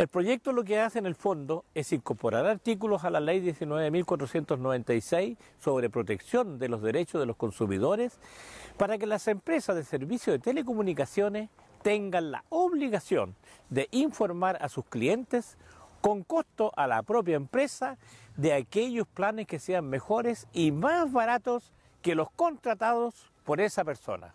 El proyecto lo que hace en el fondo es incorporar artículos a la Ley 19.496 sobre protección de los derechos de los consumidores para que las empresas de servicio de telecomunicaciones tengan la obligación de informar a sus clientes con costo a la propia empresa de aquellos planes que sean mejores y más baratos que los contratados por esa persona.